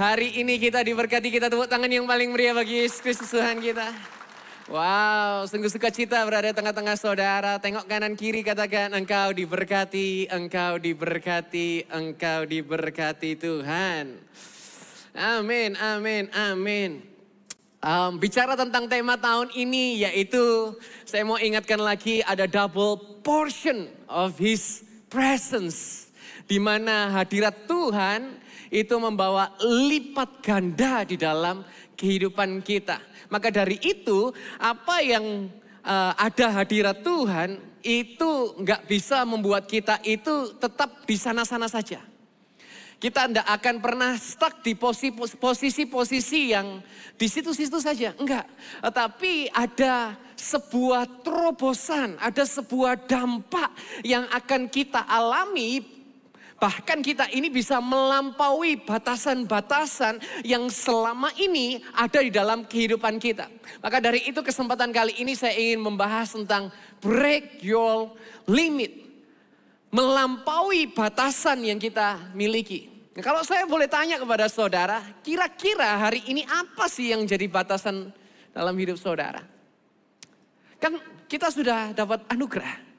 Hari ini kita diberkati, kita tepuk tangan yang paling meriah bagi Yesus Kristus Tuhan kita. Wow, sungguh sukacita berada di tengah-tengah saudara. Tengok kanan kiri katakan engkau diberkati, engkau diberkati, engkau diberkati Tuhan. Amin, amin, amin. Um, bicara tentang tema tahun ini yaitu saya mau ingatkan lagi ada double portion of His presence. Dimana hadirat Tuhan itu membawa lipat ganda di dalam kehidupan kita. Maka dari itu, apa yang uh, ada hadirat Tuhan itu nggak bisa membuat kita itu tetap di sana-sana saja. Kita tidak akan pernah stuck di posisi-posisi yang di situ-situ saja. Enggak. Tapi ada sebuah terobosan, ada sebuah dampak yang akan kita alami Bahkan kita ini bisa melampaui batasan-batasan yang selama ini ada di dalam kehidupan kita. Maka dari itu kesempatan kali ini saya ingin membahas tentang break your limit. Melampaui batasan yang kita miliki. Nah, kalau saya boleh tanya kepada saudara, kira-kira hari ini apa sih yang jadi batasan dalam hidup saudara? Kan kita sudah dapat anugerah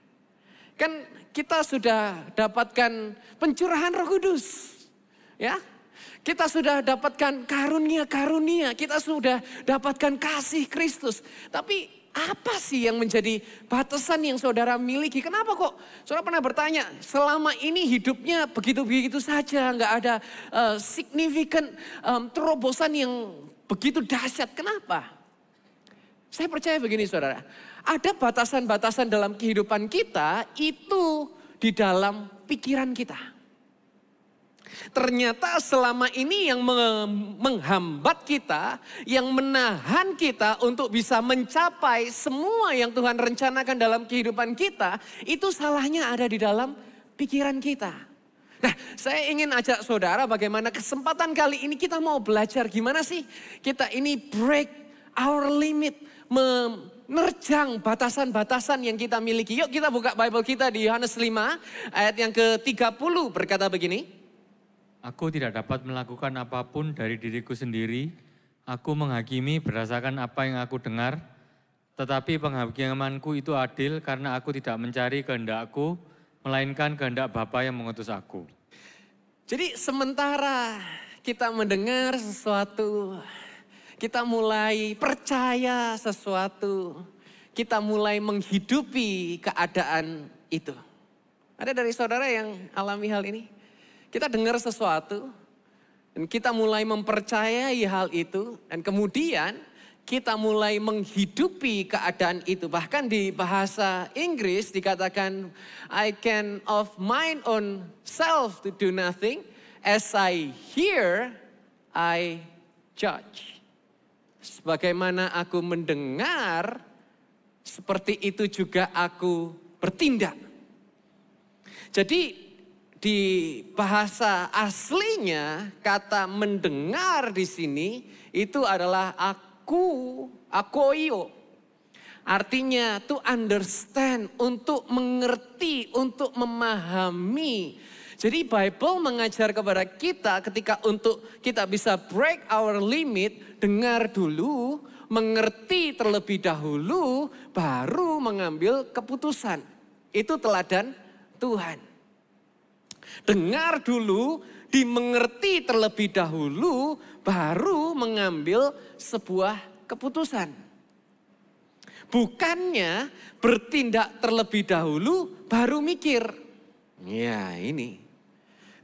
Kan kita sudah dapatkan pencurahan Roh Kudus. Ya. Kita sudah dapatkan karunia-karunia, kita sudah dapatkan kasih Kristus. Tapi apa sih yang menjadi batasan yang saudara miliki? Kenapa kok saudara pernah bertanya, selama ini hidupnya begitu-begitu saja, nggak ada uh, signifikan um, terobosan yang begitu dahsyat. Kenapa? Saya percaya begini saudara, ada batasan-batasan dalam kehidupan kita itu di dalam pikiran kita. Ternyata selama ini yang menghambat kita, yang menahan kita untuk bisa mencapai semua yang Tuhan rencanakan dalam kehidupan kita, itu salahnya ada di dalam pikiran kita. Nah, saya ingin ajak saudara bagaimana kesempatan kali ini kita mau belajar gimana sih kita ini break our limit, mem nerjang batasan-batasan yang kita miliki. Yuk kita buka Bible kita di Yohanes 5 ayat yang ke-30 berkata begini. Aku tidak dapat melakukan apapun dari diriku sendiri. Aku menghakimi berdasarkan apa yang aku dengar. Tetapi penghakimanku itu adil karena aku tidak mencari kehendakku, melainkan kehendak Bapa yang mengutus aku. Jadi sementara kita mendengar sesuatu kita mulai percaya sesuatu, kita mulai menghidupi keadaan itu. Ada dari saudara yang alami hal ini? Kita dengar sesuatu, dan kita mulai mempercayai hal itu, dan kemudian kita mulai menghidupi keadaan itu. Bahkan di bahasa Inggris dikatakan, I can of mine own self to do nothing, as I hear, I judge. Sebagaimana aku mendengar, seperti itu juga aku bertindak. Jadi di bahasa aslinya kata mendengar di sini itu adalah aku, akoio. Artinya to understand, untuk mengerti, untuk memahami, jadi Bible mengajar kepada kita ketika untuk kita bisa break our limit, dengar dulu, mengerti terlebih dahulu, baru mengambil keputusan. Itu teladan Tuhan. Dengar dulu, dimengerti terlebih dahulu, baru mengambil sebuah keputusan bukannya bertindak terlebih dahulu baru mikir. Ya ini.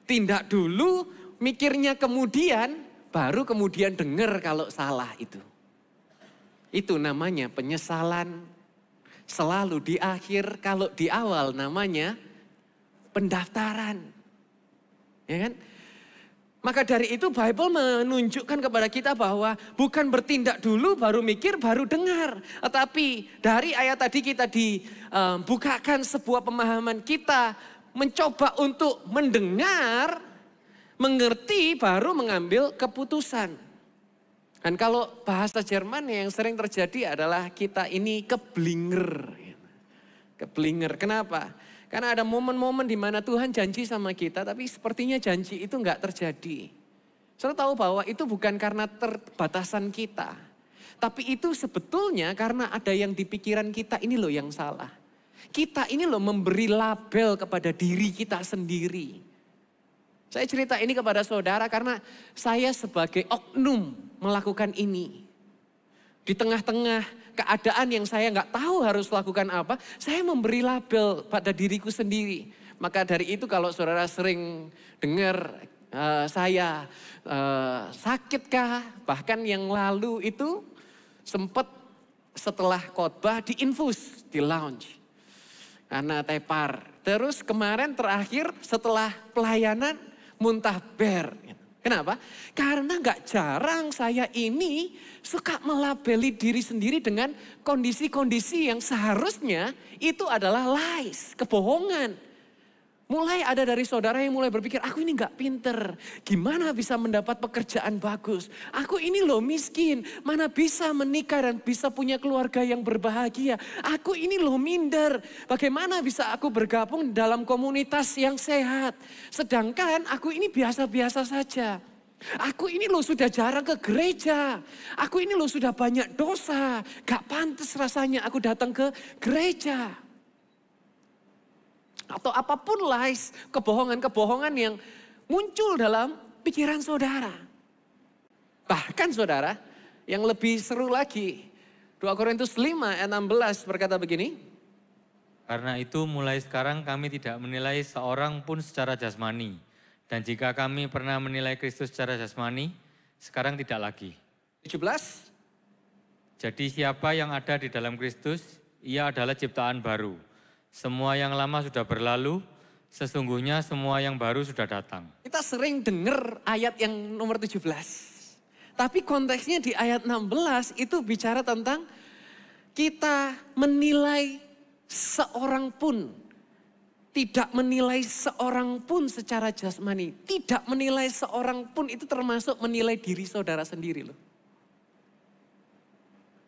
Tindak dulu, mikirnya kemudian, baru kemudian dengar kalau salah itu. Itu namanya penyesalan. Selalu di akhir, kalau di awal namanya pendaftaran. Ya kan? Maka dari itu Bible menunjukkan kepada kita bahwa bukan bertindak dulu baru mikir baru dengar. Tetapi dari ayat tadi kita dibukakan eh, sebuah pemahaman kita mencoba untuk mendengar, mengerti baru mengambil keputusan. Dan kalau bahasa Jerman yang sering terjadi adalah kita ini keblinger. Keblinger, kenapa? Karena ada momen-momen di mana Tuhan janji sama kita, tapi sepertinya janji itu nggak terjadi. Saya tahu bahwa itu bukan karena terbatasan kita. Tapi itu sebetulnya karena ada yang di pikiran kita ini loh yang salah. Kita ini loh memberi label kepada diri kita sendiri. Saya cerita ini kepada saudara karena saya sebagai oknum melakukan ini. Di tengah-tengah keadaan yang saya nggak tahu harus lakukan apa, saya memberi label pada diriku sendiri. Maka dari itu kalau saudara sering dengar uh, saya uh, sakitkah, bahkan yang lalu itu sempat setelah khotbah diinfus di lounge. Karena tepar. Terus kemarin terakhir setelah pelayanan muntah ber. Kenapa? Karena nggak jarang saya ini suka melabeli diri sendiri dengan kondisi-kondisi yang seharusnya itu adalah lies, kebohongan. Mulai ada dari saudara yang mulai berpikir, aku ini nggak pinter. Gimana bisa mendapat pekerjaan bagus? Aku ini loh miskin. Mana bisa menikah dan bisa punya keluarga yang berbahagia? Aku ini loh minder. Bagaimana bisa aku bergabung dalam komunitas yang sehat? Sedangkan aku ini biasa-biasa saja. Aku ini loh sudah jarang ke gereja. Aku ini loh sudah banyak dosa. Gak pantas rasanya aku datang ke gereja atau apapun lies, kebohongan-kebohongan yang muncul dalam pikiran saudara. Bahkan saudara, yang lebih seru lagi, 2 Korintus 5 ayat 16 berkata begini, Karena itu mulai sekarang kami tidak menilai seorang pun secara jasmani. Dan jika kami pernah menilai Kristus secara jasmani, sekarang tidak lagi. 17. Jadi siapa yang ada di dalam Kristus, ia adalah ciptaan baru. Semua yang lama sudah berlalu, sesungguhnya semua yang baru sudah datang. Kita sering dengar ayat yang nomor 17. Tapi konteksnya di ayat 16 itu bicara tentang kita menilai seorang pun. Tidak menilai seorang pun secara jasmani. Tidak menilai seorang pun itu termasuk menilai diri saudara sendiri loh.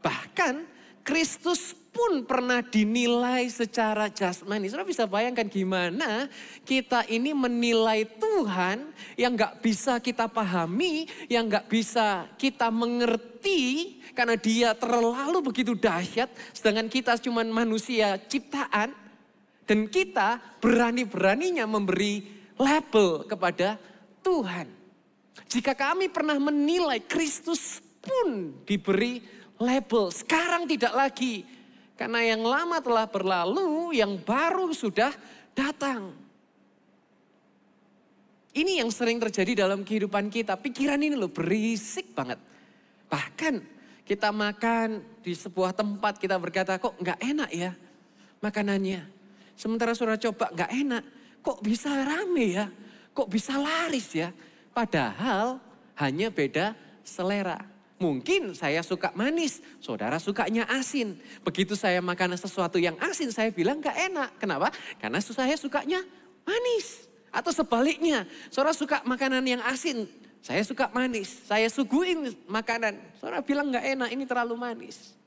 Bahkan Kristus pun pernah dinilai secara jasmani. Saudara bisa bayangkan gimana kita ini menilai Tuhan yang nggak bisa kita pahami, yang nggak bisa kita mengerti karena dia terlalu begitu dahsyat. Sedangkan kita cuma manusia ciptaan dan kita berani-beraninya memberi label kepada Tuhan. Jika kami pernah menilai Kristus pun diberi label. Sekarang tidak lagi. Karena yang lama telah berlalu, yang baru sudah datang. Ini yang sering terjadi dalam kehidupan kita. Pikiran ini loh berisik banget. Bahkan kita makan di sebuah tempat kita berkata kok nggak enak ya makanannya. Sementara sudah coba nggak enak. Kok bisa rame ya? Kok bisa laris ya? Padahal hanya beda selera. Mungkin saya suka manis, saudara sukanya asin. Begitu saya makan sesuatu yang asin, saya bilang gak enak. Kenapa? Karena saya sukanya manis. Atau sebaliknya, saudara suka makanan yang asin, saya suka manis. Saya suguin makanan, saudara bilang gak enak, ini terlalu manis.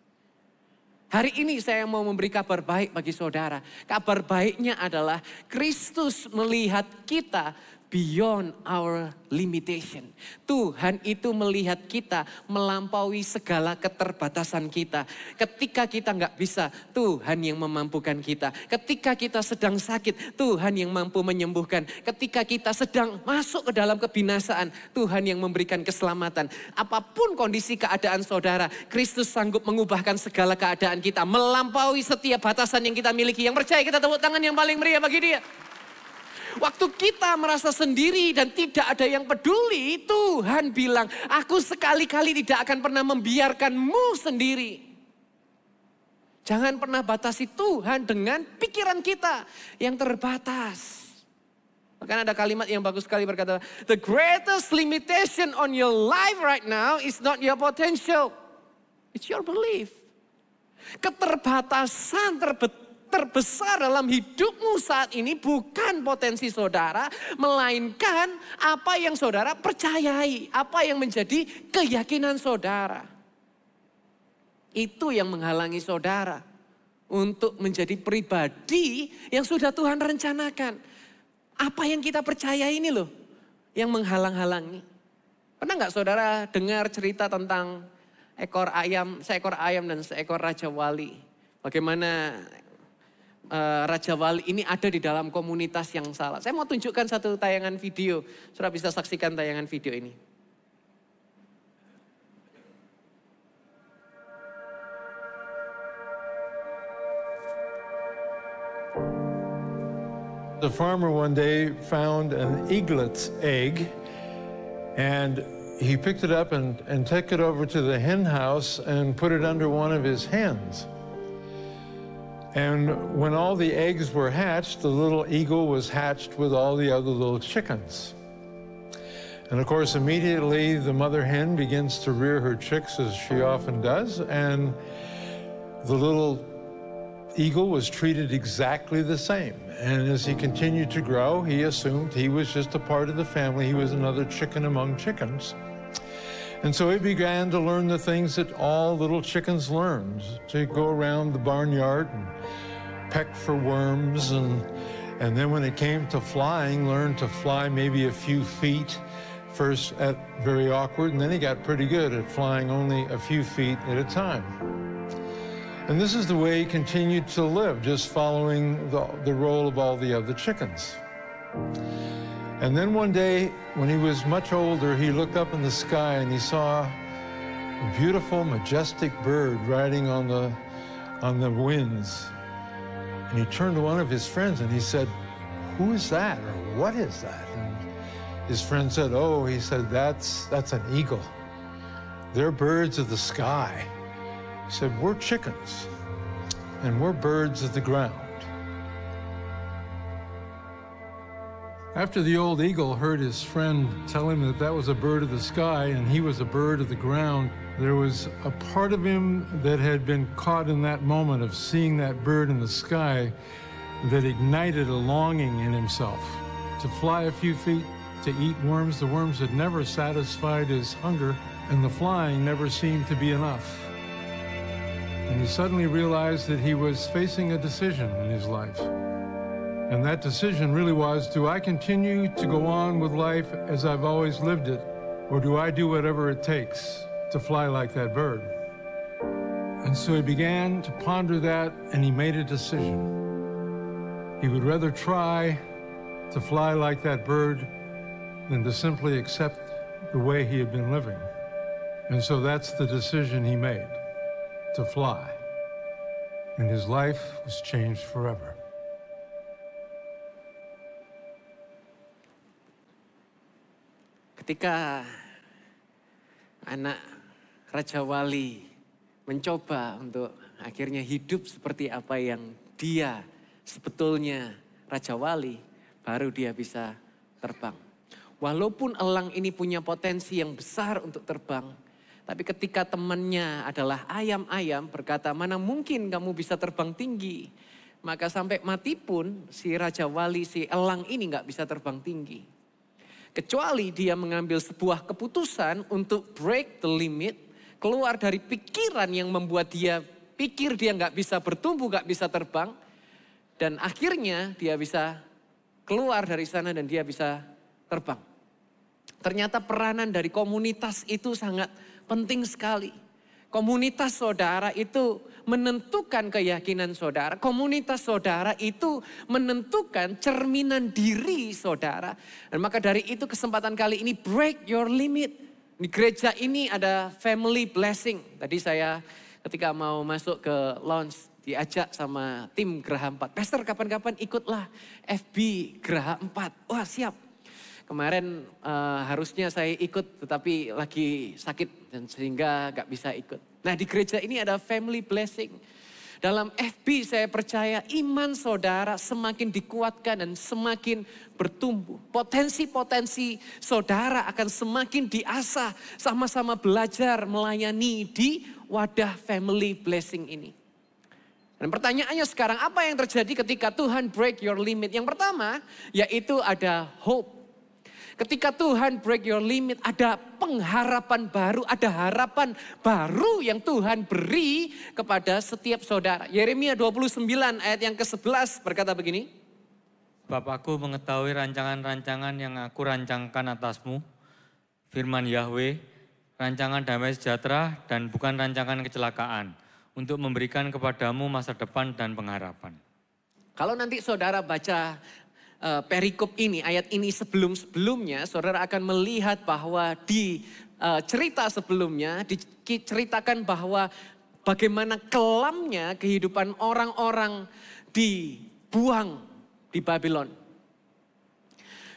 Hari ini saya mau memberi kabar baik bagi saudara. Kabar baiknya adalah Kristus melihat kita beyond our limitation. Tuhan itu melihat kita melampaui segala keterbatasan kita. Ketika kita nggak bisa, Tuhan yang memampukan kita. Ketika kita sedang sakit, Tuhan yang mampu menyembuhkan. Ketika kita sedang masuk ke dalam kebinasaan, Tuhan yang memberikan keselamatan. Apapun kondisi keadaan saudara, Kristus sanggup mengubahkan segala keadaan kita. Melampaui setiap batasan yang kita miliki. Yang percaya kita tepuk tangan yang paling meriah bagi dia. Waktu kita merasa sendiri dan tidak ada yang peduli, Tuhan bilang, aku sekali-kali tidak akan pernah membiarkanmu sendiri. Jangan pernah batasi Tuhan dengan pikiran kita yang terbatas. Bahkan ada kalimat yang bagus sekali berkata, The greatest limitation on your life right now is not your potential. It's your belief. Keterbatasan terbetul terbesar dalam hidupmu saat ini bukan potensi saudara, melainkan apa yang saudara percayai, apa yang menjadi keyakinan saudara. Itu yang menghalangi saudara untuk menjadi pribadi yang sudah Tuhan rencanakan. Apa yang kita percaya ini loh yang menghalang-halangi. Pernah nggak saudara dengar cerita tentang ekor ayam, seekor ayam dan seekor raja wali? Bagaimana Eh, Raja Wali ini ada di dalam komunitas yang salah. Saya mau tunjukkan satu tayangan video. Saudara bisa saksikan tayangan video ini. The farmer one day found an eaglet's egg and he picked it up and, and took it over to the hen house and put it under one of his hens. And when all the eggs were hatched, the little eagle was hatched with all the other little chickens. And of course, immediately the mother hen begins to rear her chicks as she often does, and the little eagle was treated exactly the same. And as he continued to grow, he assumed he was just a part of the family, he was another chicken among chickens. And so he began to learn the things that all little chickens learn to go around the barnyard and peck for worms. And, and then when it came to flying, learned to fly maybe a few feet. First at very awkward, and then he got pretty good at flying only a few feet at a time. And this is the way he continued to live, just following the, the role of all the other chickens. And then one day, when he was much older, he looked up in the sky and he saw a beautiful, majestic bird riding on the, on the winds. And he turned to one of his friends and he said, Who is that? Or what is that? And his friend said, Oh, he said, that's, that's an eagle. They're birds of the sky. He said, We're chickens and we're birds of the ground. After the old eagle heard his friend tell him that that was a bird of the sky and he was a bird of the ground, there was a part of him that had been caught in that moment of seeing that bird in the sky that ignited a longing in himself to fly a few feet, to eat worms. The worms had never satisfied his hunger, and the flying never seemed to be enough. And he suddenly realized that he was facing a decision in his life. And that decision really was do I continue to go on with life as I've always lived it, or do I do whatever it takes to fly like that bird? And so he began to ponder that and he made a decision. He would rather try to fly like that bird than to simply accept the way he had been living. And so that's the decision he made to fly. And his life was changed forever. Ketika anak Raja Wali mencoba untuk akhirnya hidup seperti apa yang dia sebetulnya Raja Wali, baru dia bisa terbang. Walaupun elang ini punya potensi yang besar untuk terbang, tapi ketika temannya adalah ayam-ayam berkata, mana mungkin kamu bisa terbang tinggi. Maka sampai mati pun si Raja Wali, si elang ini nggak bisa terbang tinggi. Kecuali dia mengambil sebuah keputusan untuk break the limit, keluar dari pikiran yang membuat dia pikir dia nggak bisa bertumbuh, nggak bisa terbang. Dan akhirnya dia bisa keluar dari sana dan dia bisa terbang. Ternyata peranan dari komunitas itu sangat penting sekali. Komunitas saudara itu menentukan keyakinan saudara. Komunitas saudara itu menentukan cerminan diri saudara. Dan maka dari itu kesempatan kali ini break your limit. Di gereja ini ada family blessing. Tadi saya ketika mau masuk ke launch diajak sama tim Geraha 4. Pastor kapan-kapan ikutlah FB Geraha 4. Wah siap. Kemarin uh, harusnya saya ikut tetapi lagi sakit dan sehingga gak bisa ikut. Nah di gereja ini ada family blessing. Dalam FB saya percaya iman saudara semakin dikuatkan dan semakin bertumbuh. Potensi-potensi saudara akan semakin diasah sama-sama belajar melayani di wadah family blessing ini. Dan pertanyaannya sekarang apa yang terjadi ketika Tuhan break your limit? Yang pertama yaitu ada hope Ketika Tuhan break your limit, ada pengharapan baru, ada harapan baru yang Tuhan beri kepada setiap saudara. Yeremia 29 ayat yang ke-11 berkata begini. Bapakku mengetahui rancangan-rancangan yang aku rancangkan atasmu, firman Yahweh, rancangan damai sejahtera dan bukan rancangan kecelakaan, untuk memberikan kepadamu masa depan dan pengharapan. Kalau nanti saudara baca uh, perikop ini, ayat ini sebelum-sebelumnya, saudara akan melihat bahwa di uh, cerita sebelumnya diceritakan bahwa bagaimana kelamnya kehidupan orang-orang dibuang di Babylon.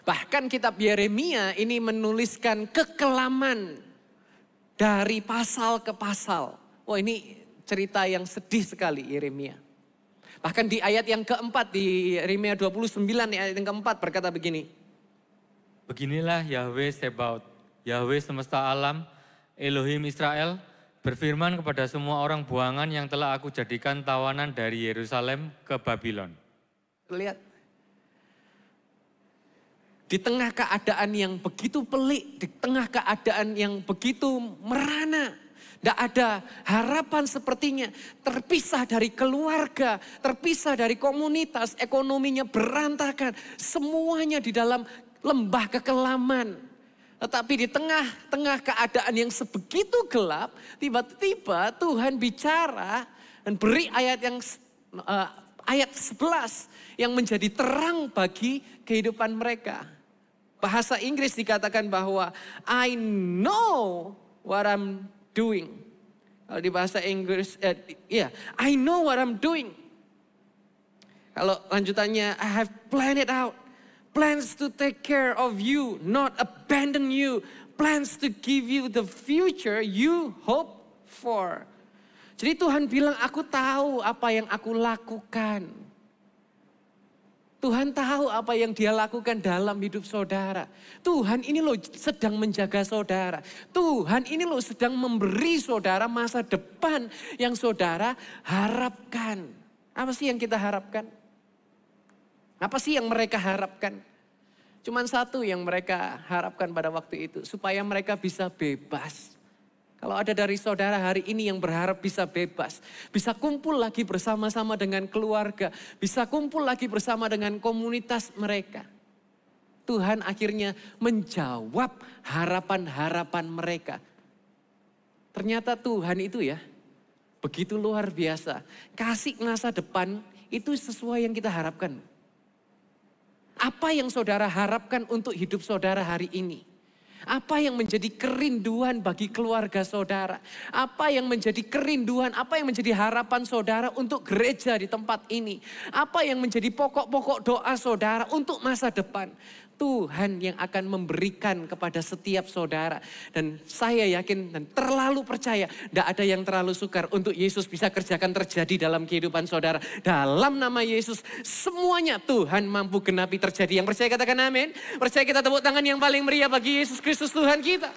Bahkan kitab Yeremia ini menuliskan kekelaman dari pasal ke pasal. Wah ini cerita yang sedih sekali Yeremia. Bahkan di ayat yang keempat di Rimea 29 ayat yang keempat berkata begini. Beginilah Yahweh Sebaot, Yahweh semesta alam, Elohim Israel, berfirman kepada semua orang buangan yang telah aku jadikan tawanan dari Yerusalem ke Babylon. Lihat. Di tengah keadaan yang begitu pelik, di tengah keadaan yang begitu merana, tidak ada harapan sepertinya terpisah dari keluarga, terpisah dari komunitas, ekonominya berantakan. Semuanya di dalam lembah kekelaman. Tetapi di tengah-tengah keadaan yang sebegitu gelap, tiba-tiba Tuhan bicara dan beri ayat yang uh, ayat 11 yang menjadi terang bagi kehidupan mereka. Bahasa Inggris dikatakan bahwa I know what I'm doing. Kalau di bahasa Inggris, eh, ya, yeah, I know what I'm doing. Kalau lanjutannya, I have planned it out. Plans to take care of you, not abandon you. Plans to give you the future you hope for. Jadi Tuhan bilang, aku tahu apa yang aku lakukan. Tuhan tahu apa yang dia lakukan dalam hidup saudara. Tuhan ini loh sedang menjaga saudara. Tuhan ini loh sedang memberi saudara masa depan yang saudara harapkan. Apa sih yang kita harapkan? Apa sih yang mereka harapkan? Cuman satu yang mereka harapkan pada waktu itu. Supaya mereka bisa bebas. Kalau ada dari saudara hari ini yang berharap bisa bebas, bisa kumpul lagi bersama-sama dengan keluarga, bisa kumpul lagi bersama dengan komunitas mereka. Tuhan akhirnya menjawab harapan-harapan mereka. Ternyata Tuhan itu ya, begitu luar biasa. Kasih masa depan itu sesuai yang kita harapkan. Apa yang saudara harapkan untuk hidup saudara hari ini? Apa yang menjadi kerinduan bagi keluarga saudara? Apa yang menjadi kerinduan, apa yang menjadi harapan saudara untuk gereja di tempat ini? Apa yang menjadi pokok-pokok doa saudara untuk masa depan? Tuhan yang akan memberikan kepada setiap saudara. Dan saya yakin dan terlalu percaya, tidak ada yang terlalu sukar untuk Yesus bisa kerjakan terjadi dalam kehidupan saudara. Dalam nama Yesus, semuanya Tuhan mampu genapi terjadi. Yang percaya katakan amin. Percaya kita tepuk tangan yang paling meriah bagi Yesus Kristus Tuhan kita.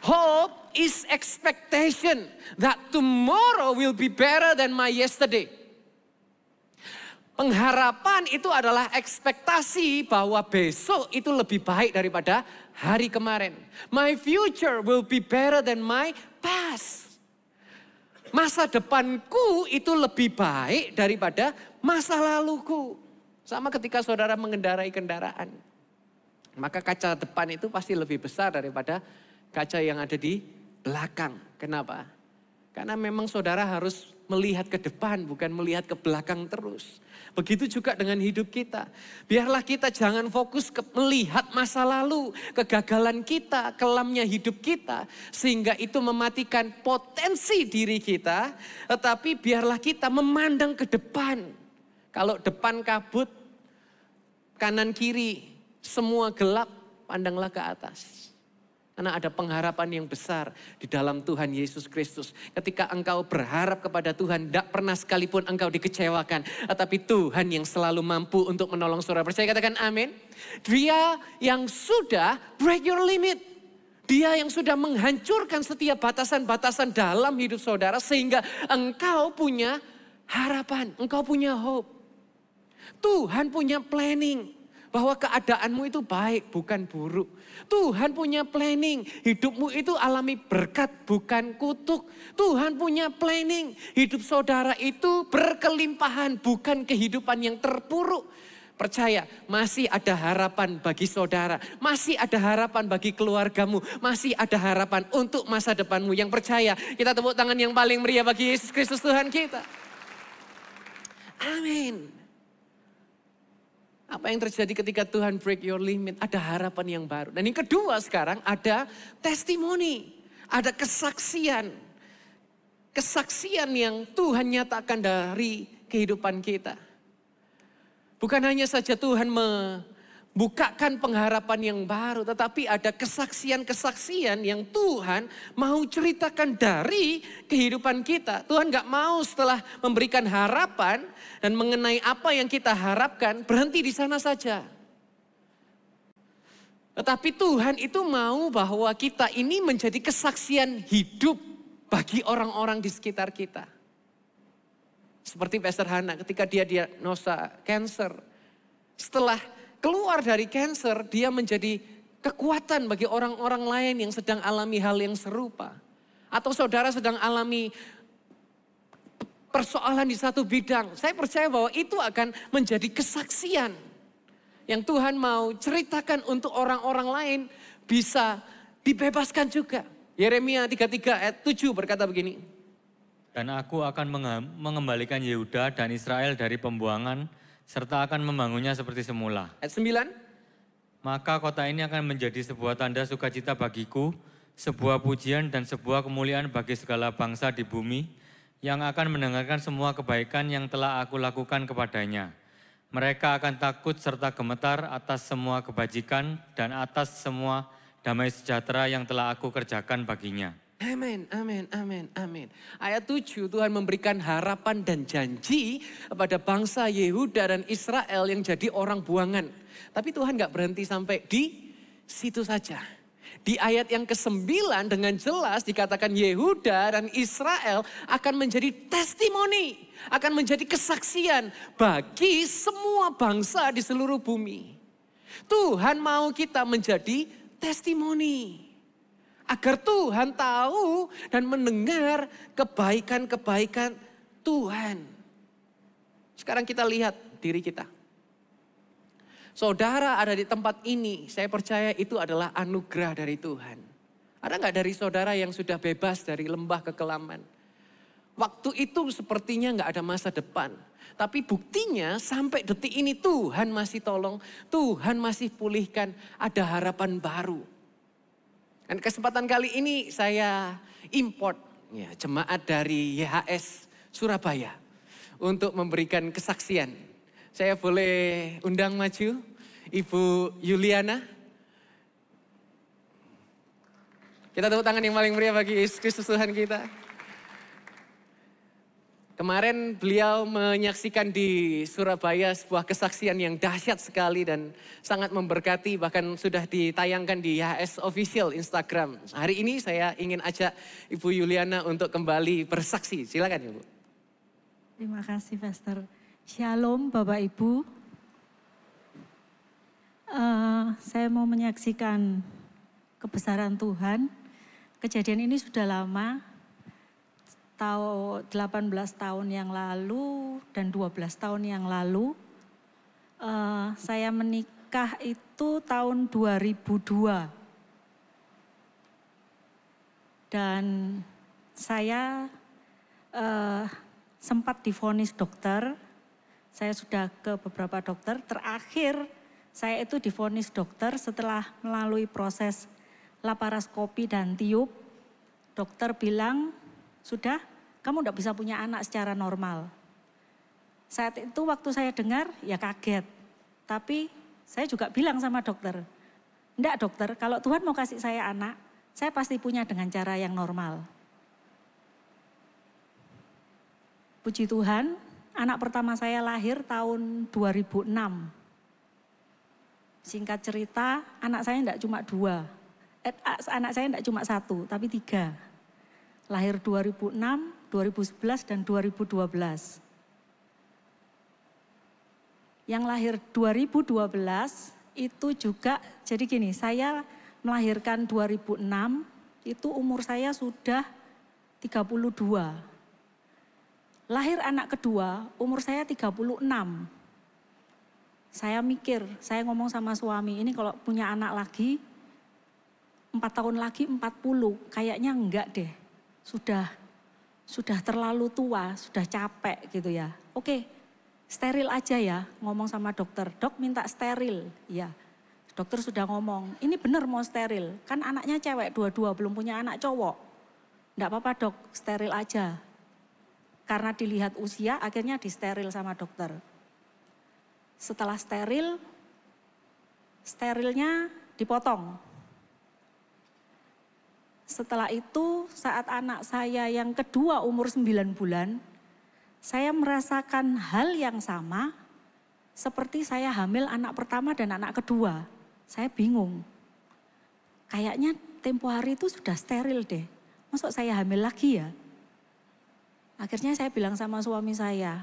Hope is expectation that tomorrow will be better than my yesterday. Pengharapan itu adalah ekspektasi bahwa besok itu lebih baik daripada hari kemarin. My future will be better than my past. Masa depanku itu lebih baik daripada masa laluku. Sama ketika saudara mengendarai kendaraan. Maka kaca depan itu pasti lebih besar daripada kaca yang ada di belakang. Kenapa? Karena memang saudara harus melihat ke depan, bukan melihat ke belakang terus. Begitu juga dengan hidup kita. Biarlah kita jangan fokus ke melihat masa lalu, kegagalan kita, kelamnya hidup kita. Sehingga itu mematikan potensi diri kita. Tetapi biarlah kita memandang ke depan. Kalau depan kabut, kanan kiri, semua gelap, pandanglah ke atas. Karena ada pengharapan yang besar di dalam Tuhan Yesus Kristus. Ketika engkau berharap kepada Tuhan, tidak pernah sekalipun engkau dikecewakan. Tetapi Tuhan yang selalu mampu untuk menolong saudara. Percaya katakan amin. Dia yang sudah break your limit. Dia yang sudah menghancurkan setiap batasan-batasan dalam hidup saudara. Sehingga engkau punya harapan, engkau punya hope. Tuhan punya planning bahwa keadaanmu itu baik, bukan buruk. Tuhan punya planning, hidupmu itu alami berkat, bukan kutuk. Tuhan punya planning, hidup saudara itu berkelimpahan, bukan kehidupan yang terpuruk. Percaya, masih ada harapan bagi saudara, masih ada harapan bagi keluargamu, masih ada harapan untuk masa depanmu. Yang percaya, kita tepuk tangan yang paling meriah bagi Yesus Kristus Tuhan kita. Amin. Apa yang terjadi ketika Tuhan break your limit? Ada harapan yang baru. Dan yang kedua sekarang ada testimoni. Ada kesaksian. Kesaksian yang Tuhan nyatakan dari kehidupan kita. Bukan hanya saja Tuhan me bukakan pengharapan yang baru, tetapi ada kesaksian-kesaksian yang Tuhan mau ceritakan dari kehidupan kita. Tuhan gak mau setelah memberikan harapan dan mengenai apa yang kita harapkan, berhenti di sana saja. Tetapi Tuhan itu mau bahwa kita ini menjadi kesaksian hidup bagi orang-orang di sekitar kita. Seperti Pastor Hana ketika dia diagnosa cancer. Setelah keluar dari cancer, dia menjadi kekuatan bagi orang-orang lain yang sedang alami hal yang serupa. Atau saudara sedang alami persoalan di satu bidang. Saya percaya bahwa itu akan menjadi kesaksian yang Tuhan mau ceritakan untuk orang-orang lain bisa dibebaskan juga. Yeremia 33 ayat 7 berkata begini. Dan aku akan mengembalikan Yehuda dan Israel dari pembuangan serta akan membangunnya seperti semula. Ayat 9. Maka kota ini akan menjadi sebuah tanda sukacita bagiku, sebuah pujian dan sebuah kemuliaan bagi segala bangsa di bumi yang akan mendengarkan semua kebaikan yang telah aku lakukan kepadanya. Mereka akan takut serta gemetar atas semua kebajikan dan atas semua damai sejahtera yang telah aku kerjakan baginya. Amin, amin, amin, amin. Ayat 7 Tuhan memberikan harapan dan janji kepada bangsa Yehuda dan Israel yang jadi orang buangan. Tapi Tuhan nggak berhenti sampai di situ saja. Di ayat yang ke-9 dengan jelas dikatakan Yehuda dan Israel akan menjadi testimoni, akan menjadi kesaksian bagi semua bangsa di seluruh bumi. Tuhan mau kita menjadi testimoni. Agar Tuhan tahu dan mendengar kebaikan-kebaikan Tuhan. Sekarang kita lihat diri kita. Saudara ada di tempat ini, saya percaya itu adalah anugerah dari Tuhan. Ada nggak dari saudara yang sudah bebas dari lembah kekelaman? Waktu itu sepertinya nggak ada masa depan. Tapi buktinya sampai detik ini Tuhan masih tolong, Tuhan masih pulihkan, ada harapan baru. Dan kesempatan kali ini saya import ya, jemaat dari YHS Surabaya untuk memberikan kesaksian. Saya boleh undang maju Ibu Yuliana. Kita tepuk tangan yang paling meriah bagi Yesus Kristus Tuhan kita. Kemarin beliau menyaksikan di Surabaya sebuah kesaksian yang dahsyat sekali dan sangat memberkati bahkan sudah ditayangkan di HS Official Instagram. Hari ini saya ingin ajak Ibu Yuliana untuk kembali bersaksi. Silakan Ibu. Terima kasih Pastor. Shalom Bapak Ibu. Uh, saya mau menyaksikan kebesaran Tuhan. Kejadian ini sudah lama, tahun 18 tahun yang lalu dan 12 tahun yang lalu uh, saya menikah itu tahun 2002 dan saya uh, sempat difonis dokter saya sudah ke beberapa dokter terakhir saya itu difonis dokter setelah melalui proses laparaskopi dan tiup dokter bilang sudah kamu tidak bisa punya anak secara normal. Saat itu waktu saya dengar, ya kaget. Tapi saya juga bilang sama dokter, enggak dokter, kalau Tuhan mau kasih saya anak, saya pasti punya dengan cara yang normal. Puji Tuhan, anak pertama saya lahir tahun 2006. Singkat cerita, anak saya enggak cuma dua. Eh, anak saya enggak cuma satu, tapi tiga. Lahir 2006, 2011 dan 2012. Yang lahir 2012 itu juga jadi gini, saya melahirkan 2006 itu umur saya sudah 32. Lahir anak kedua, umur saya 36. Saya mikir, saya ngomong sama suami, ini kalau punya anak lagi, 4 tahun lagi 40, kayaknya enggak deh. Sudah sudah terlalu tua, sudah capek gitu ya. Oke, steril aja ya ngomong sama dokter. Dok minta steril, ya. Dokter sudah ngomong, ini benar mau steril. Kan anaknya cewek dua-dua, belum punya anak cowok. Enggak apa-apa dok, steril aja. Karena dilihat usia, akhirnya disteril sama dokter. Setelah steril, sterilnya dipotong setelah itu saat anak saya yang kedua umur 9 bulan, saya merasakan hal yang sama seperti saya hamil anak pertama dan anak kedua. Saya bingung. Kayaknya tempo hari itu sudah steril deh. Masuk saya hamil lagi ya? Akhirnya saya bilang sama suami saya,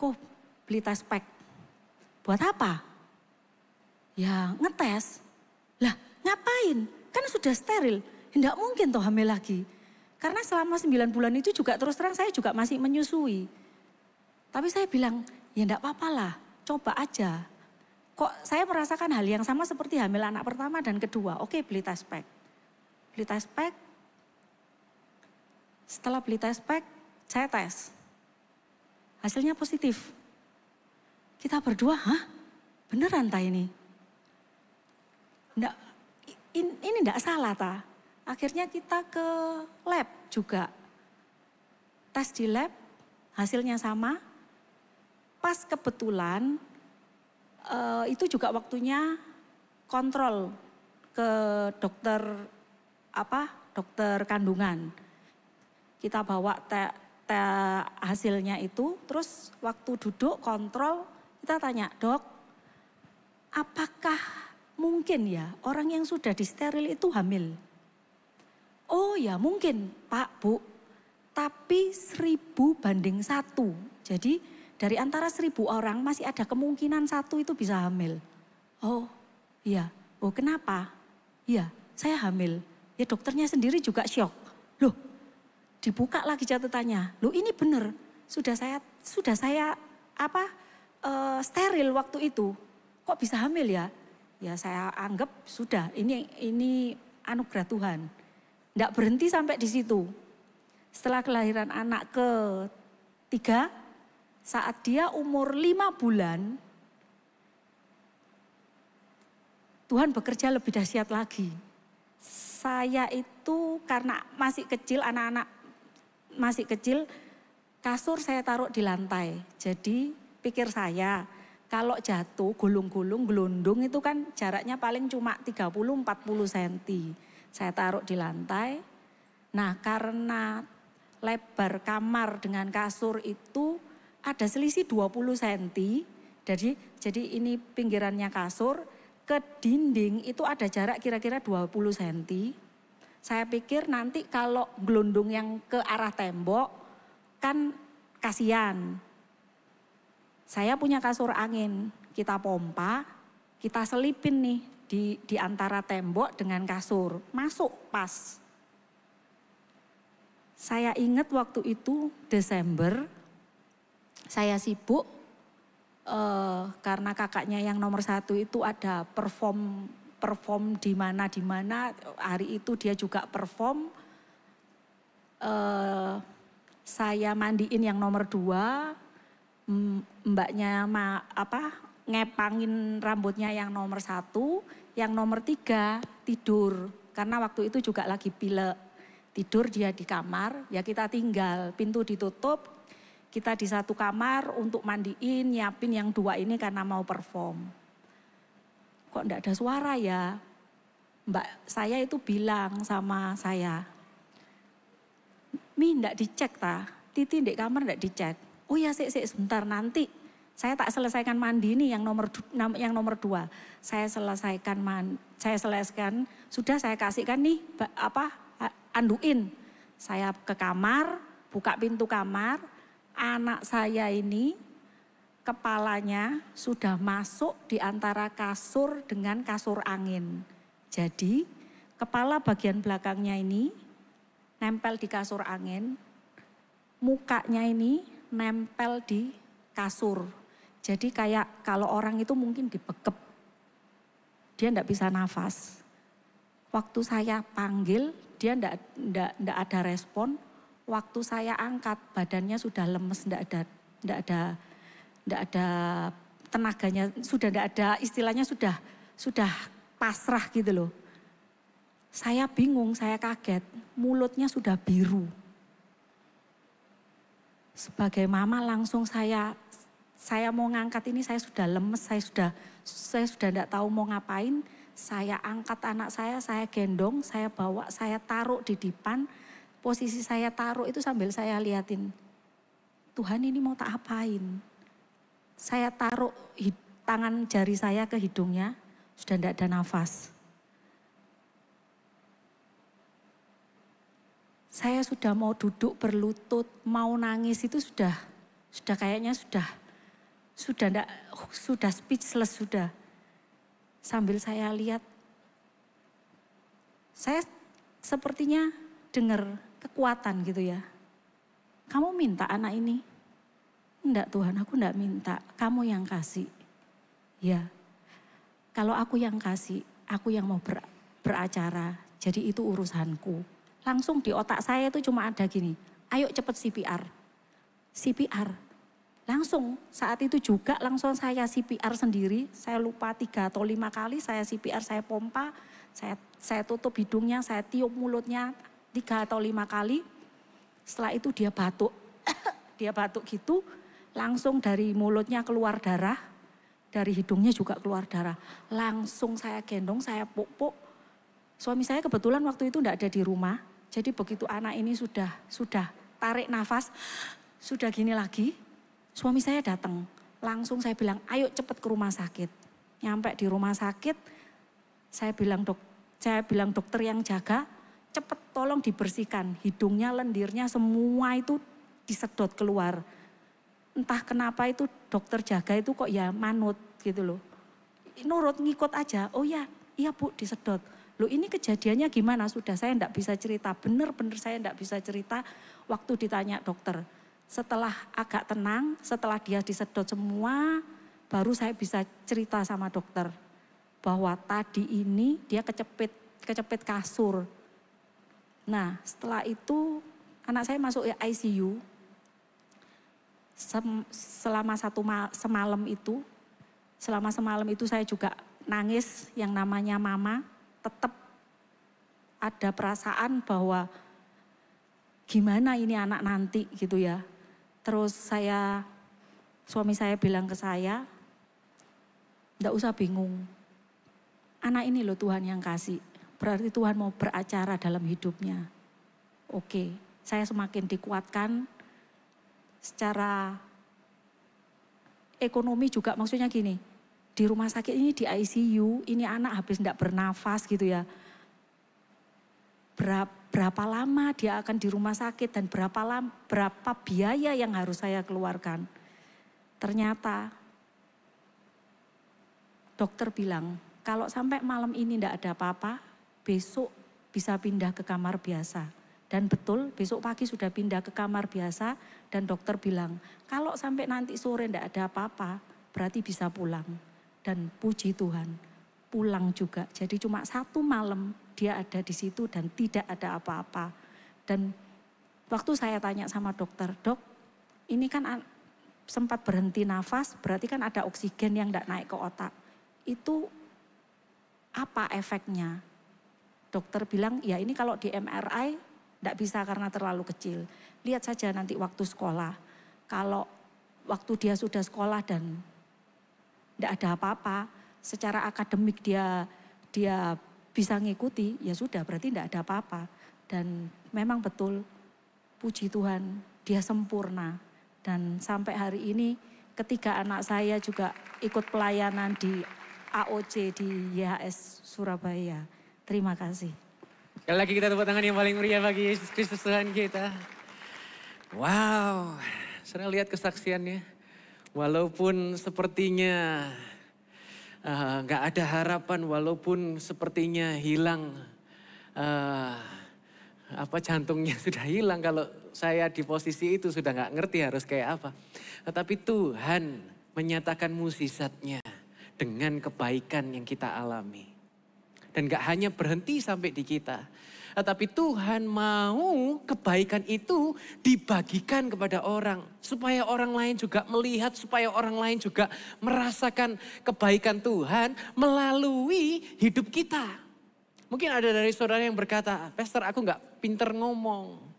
kok beli tes pack. Buat apa? Ya ngetes. Lah ngapain? Kan sudah steril tidak mungkin toh hamil lagi. Karena selama sembilan bulan itu juga terus terang saya juga masih menyusui. Tapi saya bilang, ya enggak apa-apa lah, coba aja. Kok saya merasakan hal yang sama seperti hamil anak pertama dan kedua. Oke beli test pack. Beli test pack. Setelah beli test pack, saya tes. Hasilnya positif. Kita berdua, hah? Beneran ta ini? Nggak, in, ini enggak salah ta? Akhirnya kita ke lab juga. Tes di lab, hasilnya sama. Pas kebetulan eh, itu juga waktunya kontrol ke dokter apa dokter kandungan kita bawa te, te, hasilnya itu terus waktu duduk kontrol kita tanya dok apakah mungkin ya orang yang sudah disteril itu hamil Oh ya mungkin Pak, Bu, tapi seribu banding satu. Jadi dari antara seribu orang masih ada kemungkinan satu itu bisa hamil. Oh iya, oh kenapa? Iya, saya hamil. Ya dokternya sendiri juga syok. Loh, dibuka lagi catatannya. Loh ini benar, sudah saya sudah saya apa e, steril waktu itu. Kok bisa hamil ya? Ya saya anggap sudah ini ini anugerah Tuhan tidak berhenti sampai di situ. Setelah kelahiran anak ke tiga, saat dia umur lima bulan, Tuhan bekerja lebih dahsyat lagi. Saya itu karena masih kecil, anak-anak masih kecil, kasur saya taruh di lantai. Jadi pikir saya, kalau jatuh gulung-gulung gelundung itu kan jaraknya paling cuma 30-40 cm. Saya taruh di lantai. Nah karena lebar kamar dengan kasur itu ada selisih 20 cm. Jadi jadi ini pinggirannya kasur ke dinding itu ada jarak kira-kira 20 cm. Saya pikir nanti kalau gelundung yang ke arah tembok kan kasihan. Saya punya kasur angin, kita pompa, kita selipin nih di, di antara tembok dengan kasur. Masuk pas. Saya ingat waktu itu Desember, saya sibuk uh, karena kakaknya yang nomor satu itu ada perform perform di mana di mana hari itu dia juga perform. Uh, saya mandiin yang nomor dua, mbaknya ma, apa ngepangin rambutnya yang nomor satu, yang nomor tiga, tidur. Karena waktu itu juga lagi pilek. Tidur dia di kamar, ya kita tinggal. Pintu ditutup, kita di satu kamar untuk mandiin, nyiapin yang dua ini karena mau perform. Kok enggak ada suara ya? Mbak saya itu bilang sama saya, Mi enggak dicek ta, Titi di kamar enggak dicek. Oh ya sik sik sebentar nanti saya tak selesaikan mandi ini yang nomor yang nomor dua. Saya selesaikan man, saya selesaikan sudah saya kasihkan nih apa anduin. Saya ke kamar, buka pintu kamar, anak saya ini kepalanya sudah masuk di antara kasur dengan kasur angin. Jadi kepala bagian belakangnya ini nempel di kasur angin, mukanya ini nempel di kasur. Jadi kayak kalau orang itu mungkin dibekep. Dia enggak bisa nafas. Waktu saya panggil, dia enggak, enggak, enggak ada respon. Waktu saya angkat, badannya sudah lemes, enggak ada, enggak ada, enggak ada tenaganya, sudah enggak ada, istilahnya sudah, sudah pasrah gitu loh. Saya bingung, saya kaget. Mulutnya sudah biru. Sebagai mama langsung saya saya mau ngangkat ini, saya sudah lemes, saya sudah saya sudah tidak tahu mau ngapain. Saya angkat anak saya, saya gendong, saya bawa, saya taruh di depan. Posisi saya taruh itu sambil saya liatin. Tuhan ini mau tak apain? Saya taruh tangan jari saya ke hidungnya, sudah tidak ada nafas. saya sudah mau duduk berlutut, mau nangis itu sudah sudah kayaknya sudah sudah enggak, sudah speechless sudah. Sambil saya lihat, saya sepertinya dengar kekuatan gitu ya. Kamu minta anak ini? Enggak Tuhan, aku enggak minta. Kamu yang kasih. Ya, kalau aku yang kasih, aku yang mau ber, beracara. Jadi itu urusanku. Langsung di otak saya itu cuma ada gini, ayo cepet CPR. CPR, Langsung saat itu juga langsung saya CPR sendiri, saya lupa tiga atau lima kali saya CPR, saya pompa, saya, saya tutup hidungnya, saya tiup mulutnya tiga atau lima kali. Setelah itu dia batuk, dia batuk gitu, langsung dari mulutnya keluar darah, dari hidungnya juga keluar darah. Langsung saya gendong, saya pupuk. Suami saya kebetulan waktu itu tidak ada di rumah, jadi begitu anak ini sudah sudah tarik nafas, sudah gini lagi, Suami saya datang, langsung saya bilang, ayo cepat ke rumah sakit. Nyampe di rumah sakit, saya bilang dok, saya bilang dokter yang jaga, cepat tolong dibersihkan hidungnya, lendirnya, semua itu disedot keluar. Entah kenapa itu dokter jaga itu kok ya manut gitu loh. Nurut ngikut aja, oh ya, iya bu disedot. Loh ini kejadiannya gimana? Sudah saya enggak bisa cerita, Benar-benar saya enggak bisa cerita waktu ditanya dokter setelah agak tenang, setelah dia disedot semua, baru saya bisa cerita sama dokter bahwa tadi ini dia kecepit kecepit kasur. Nah, setelah itu anak saya masuk ICU. Sem selama satu semalam itu, selama semalam itu saya juga nangis yang namanya mama, tetap ada perasaan bahwa gimana ini anak nanti gitu ya. Terus saya, suami saya bilang ke saya, ndak usah bingung. Anak ini loh Tuhan yang kasih. Berarti Tuhan mau beracara dalam hidupnya. Oke, saya semakin dikuatkan secara ekonomi juga maksudnya gini. Di rumah sakit ini di ICU, ini anak habis ndak bernafas gitu ya berapa, lama dia akan di rumah sakit dan berapa lama, berapa biaya yang harus saya keluarkan. Ternyata dokter bilang, kalau sampai malam ini tidak ada apa-apa, besok bisa pindah ke kamar biasa. Dan betul besok pagi sudah pindah ke kamar biasa dan dokter bilang, kalau sampai nanti sore tidak ada apa-apa, berarti bisa pulang. Dan puji Tuhan, pulang juga. Jadi cuma satu malam dia ada di situ dan tidak ada apa-apa. Dan waktu saya tanya sama dokter, dok ini kan sempat berhenti nafas, berarti kan ada oksigen yang tidak naik ke otak. Itu apa efeknya? Dokter bilang, ya ini kalau di MRI tidak bisa karena terlalu kecil. Lihat saja nanti waktu sekolah. Kalau waktu dia sudah sekolah dan tidak ada apa-apa, secara akademik dia dia bisa ngikuti, ya sudah berarti tidak ada apa-apa. Dan memang betul, puji Tuhan, dia sempurna. Dan sampai hari ini ketika anak saya juga ikut pelayanan di AOC di YHS Surabaya. Terima kasih. Sekali lagi kita tepuk tangan yang paling meriah bagi Yesus Kristus Tuhan kita. Wow, saya lihat kesaksiannya. Walaupun sepertinya Eh, nggak uh, ada harapan walaupun sepertinya hilang uh, apa jantungnya sudah hilang kalau saya di posisi itu sudah nggak ngerti harus kayak apa tetapi Tuhan menyatakan musisatnya dengan kebaikan yang kita alami dan nggak hanya berhenti sampai di kita tetapi Tuhan mau kebaikan itu dibagikan kepada orang. Supaya orang lain juga melihat, supaya orang lain juga merasakan kebaikan Tuhan melalui hidup kita. Mungkin ada dari saudara yang berkata, Pastor aku nggak pinter ngomong.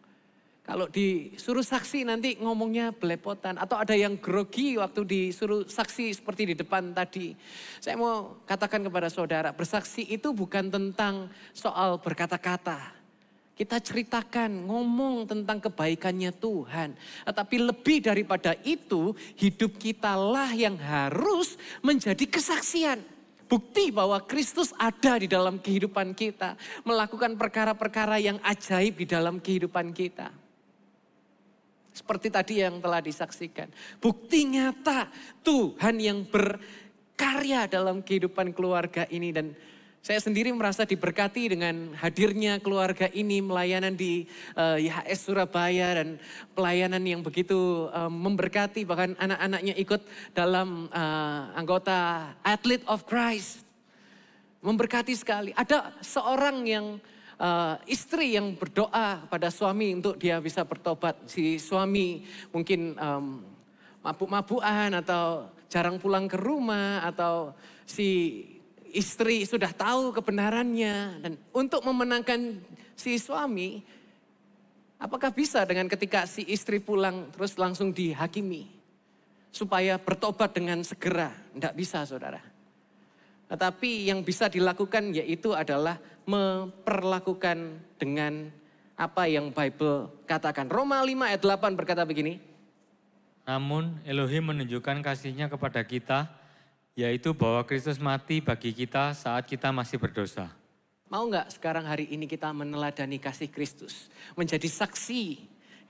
Kalau disuruh saksi nanti ngomongnya belepotan. Atau ada yang grogi waktu disuruh saksi seperti di depan tadi. Saya mau katakan kepada saudara, bersaksi itu bukan tentang soal berkata-kata. Kita ceritakan, ngomong tentang kebaikannya Tuhan. Tetapi lebih daripada itu, hidup kitalah yang harus menjadi kesaksian. Bukti bahwa Kristus ada di dalam kehidupan kita. Melakukan perkara-perkara yang ajaib di dalam kehidupan kita. Seperti tadi yang telah disaksikan. Bukti nyata Tuhan yang berkarya dalam kehidupan keluarga ini. Dan saya sendiri merasa diberkati dengan hadirnya keluarga ini melayanan di uh, eh, IHS Surabaya. Dan pelayanan yang begitu eh, memberkati bahkan anak-anaknya ikut dalam eh, anggota Athlete of Christ. Memberkati sekali. Ada seorang yang uh, istri yang berdoa pada suami untuk dia bisa bertobat. Si suami mungkin um, mabuk-mabuan atau jarang pulang ke rumah atau si istri sudah tahu kebenarannya dan untuk memenangkan si suami apakah bisa dengan ketika si istri pulang terus langsung dihakimi supaya bertobat dengan segera? Tidak bisa, Saudara. Tetapi yang bisa dilakukan yaitu adalah memperlakukan dengan apa yang Bible katakan. Roma 5 ayat 8 berkata begini. Namun Elohim menunjukkan kasihnya kepada kita, yaitu bahwa Kristus mati bagi kita saat kita masih berdosa. Mau nggak sekarang hari ini kita meneladani kasih Kristus, menjadi saksi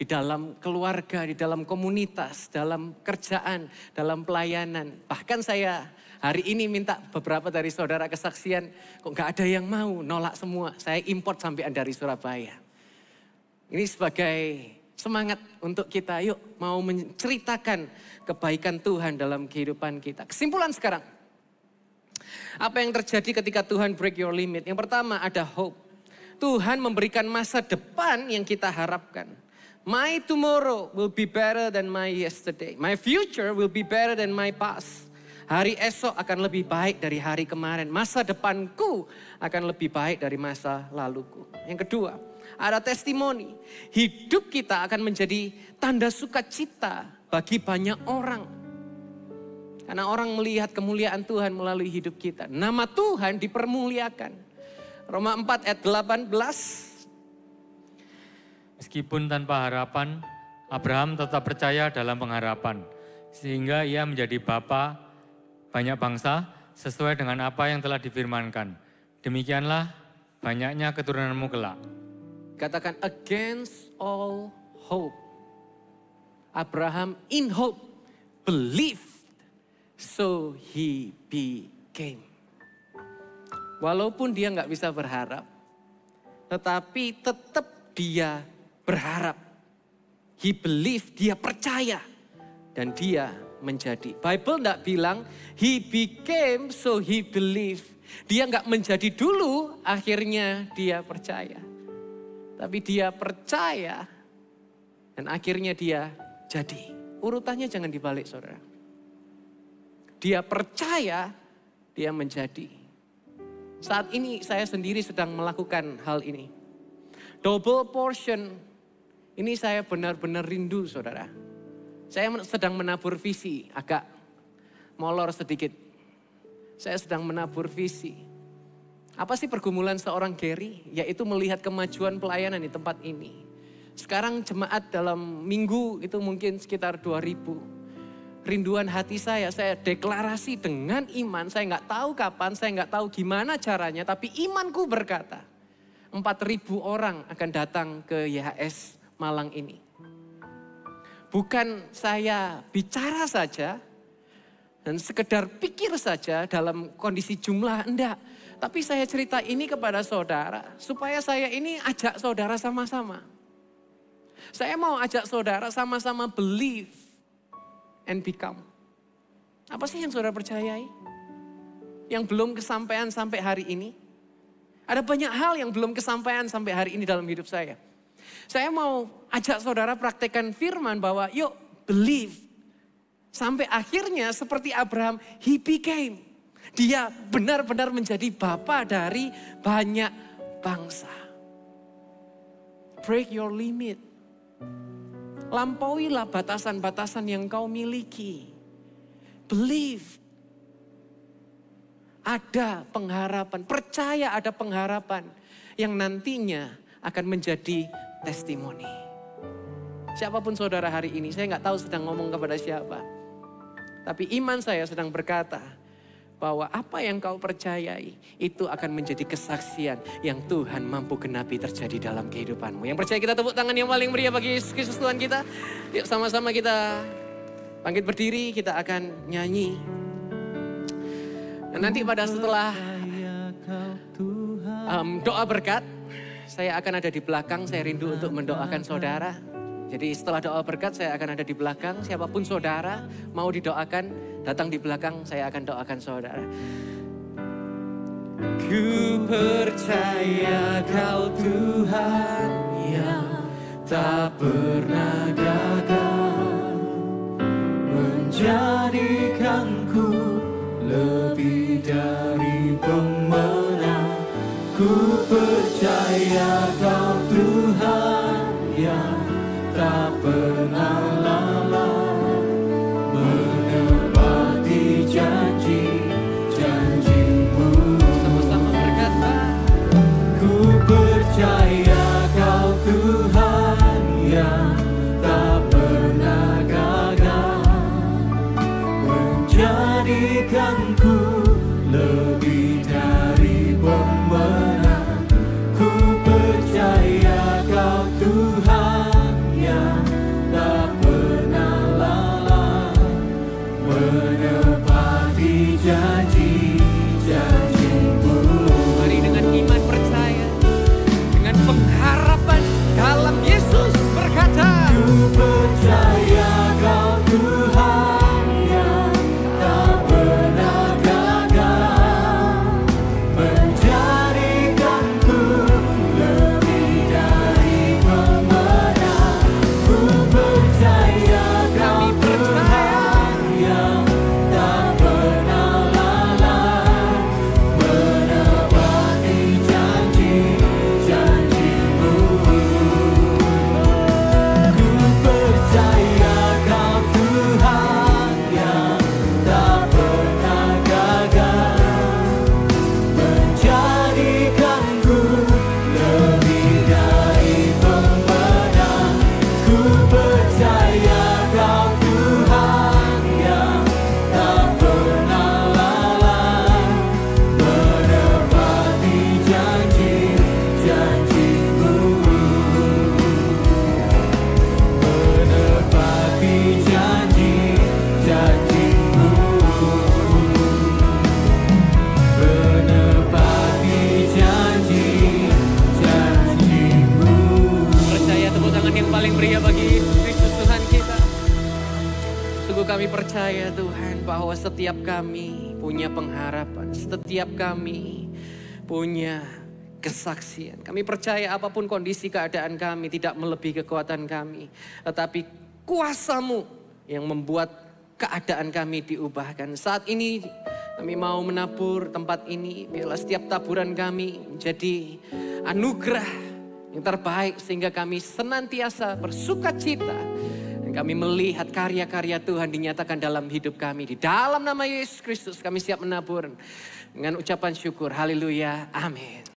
di dalam keluarga, di dalam komunitas, dalam kerjaan, dalam pelayanan. Bahkan saya Hari ini minta beberapa dari saudara kesaksian, kok gak ada yang mau, nolak semua. Saya import sampean dari Surabaya. Ini sebagai semangat untuk kita, yuk mau menceritakan kebaikan Tuhan dalam kehidupan kita. Kesimpulan sekarang, apa yang terjadi ketika Tuhan break your limit? Yang pertama ada hope. Tuhan memberikan masa depan yang kita harapkan. My tomorrow will be better than my yesterday. My future will be better than my past. Hari esok akan lebih baik dari hari kemarin. Masa depanku akan lebih baik dari masa laluku. Yang kedua, ada testimoni. Hidup kita akan menjadi tanda sukacita bagi banyak orang. Karena orang melihat kemuliaan Tuhan melalui hidup kita. Nama Tuhan dipermuliakan. Roma 4 ayat 18. Meskipun tanpa harapan, Abraham tetap percaya dalam pengharapan. Sehingga ia menjadi bapa banyak bangsa sesuai dengan apa yang telah difirmankan. Demikianlah banyaknya keturunanmu kelak. Katakan against all hope. Abraham in hope believed so he became. Walaupun dia nggak bisa berharap, tetapi tetap dia berharap. He believed, dia percaya. Dan dia menjadi. Bible tidak bilang he became so he believed. Dia nggak menjadi dulu, akhirnya dia percaya. Tapi dia percaya dan akhirnya dia jadi. Urutannya jangan dibalik saudara. Dia percaya, dia menjadi. Saat ini saya sendiri sedang melakukan hal ini. Double portion ini saya benar-benar rindu saudara saya sedang menabur visi, agak molor sedikit. Saya sedang menabur visi. Apa sih pergumulan seorang Gary? Yaitu melihat kemajuan pelayanan di tempat ini. Sekarang jemaat dalam minggu itu mungkin sekitar 2000 rinduan hati saya, saya deklarasi dengan iman. Saya nggak tahu kapan, saya nggak tahu gimana caranya, tapi imanku berkata, 4.000 orang akan datang ke YHS Malang ini bukan saya bicara saja dan sekedar pikir saja dalam kondisi jumlah, enggak. Tapi saya cerita ini kepada saudara supaya saya ini ajak saudara sama-sama. Saya mau ajak saudara sama-sama believe and become. Apa sih yang saudara percayai? Yang belum kesampaian sampai hari ini? Ada banyak hal yang belum kesampaian sampai hari ini dalam hidup saya saya mau ajak saudara praktekkan firman bahwa yuk believe. Sampai akhirnya seperti Abraham, he became. Dia benar-benar menjadi bapa dari banyak bangsa. Break your limit. Lampauilah batasan-batasan yang kau miliki. Believe, ada pengharapan, percaya ada pengharapan yang nantinya akan menjadi testimoni. Siapapun saudara hari ini, saya nggak tahu sedang ngomong kepada siapa. Tapi iman saya sedang berkata, bahwa apa yang kau percayai itu akan menjadi kesaksian yang Tuhan mampu genapi terjadi dalam kehidupanmu. Yang percaya kita tepuk tangan yang paling meriah bagi Kristus Tuhan kita. Yuk sama-sama kita bangkit berdiri, kita akan nyanyi. Dan nanti pada setelah um, doa berkat, saya akan ada di belakang, saya rindu untuk mendoakan saudara. Jadi setelah doa berkat saya akan ada di belakang, siapapun saudara mau didoakan, datang di belakang saya akan doakan saudara. Ku percaya kau Tuhan yang tak pernah gagal Menjadikanku lebih dari pemenang Ku percaya kau Tuhan yang tak pernah lama punya kesaksian. Kami percaya apapun kondisi keadaan kami tidak melebihi kekuatan kami. Tetapi kuasamu yang membuat keadaan kami diubahkan. Saat ini kami mau menabur tempat ini. Biarlah setiap taburan kami menjadi anugerah yang terbaik. Sehingga kami senantiasa bersuka cita. Dan kami melihat karya-karya Tuhan dinyatakan dalam hidup kami. Di dalam nama Yesus Kristus kami siap menabur. Dengan ucapan syukur, haleluya, amin.